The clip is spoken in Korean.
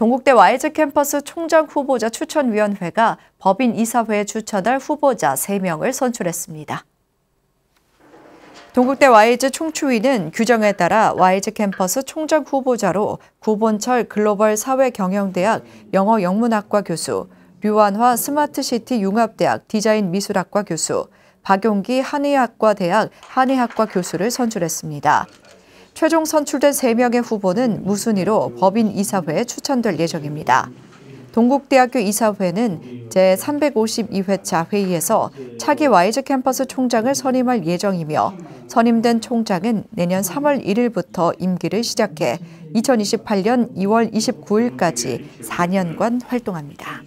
동국대 와이즈 캠퍼스 총장 후보자 추천위원회가 법인 이사회에 추천할 후보자 3명을 선출했습니다. 동국대 와이 총추위는 규정에 따라 와이 캠퍼스 총장 후보자로 구본철 글로벌 사회경영대학 영어영문학과 교수, 류완화 스마트시티 융합대학 디자인미술학과 교수, 박용기 한의학과 대학 한의학과 교수를 선출했습니다. 최종 선출된 3명의 후보는 무순위로 법인 이사회에 추천될 예정입니다. 동국대학교 이사회는 제352회차 회의에서 차기 와이즈 캠퍼스 총장을 선임할 예정이며 선임된 총장은 내년 3월 1일부터 임기를 시작해 2028년 2월 29일까지 4년간 활동합니다.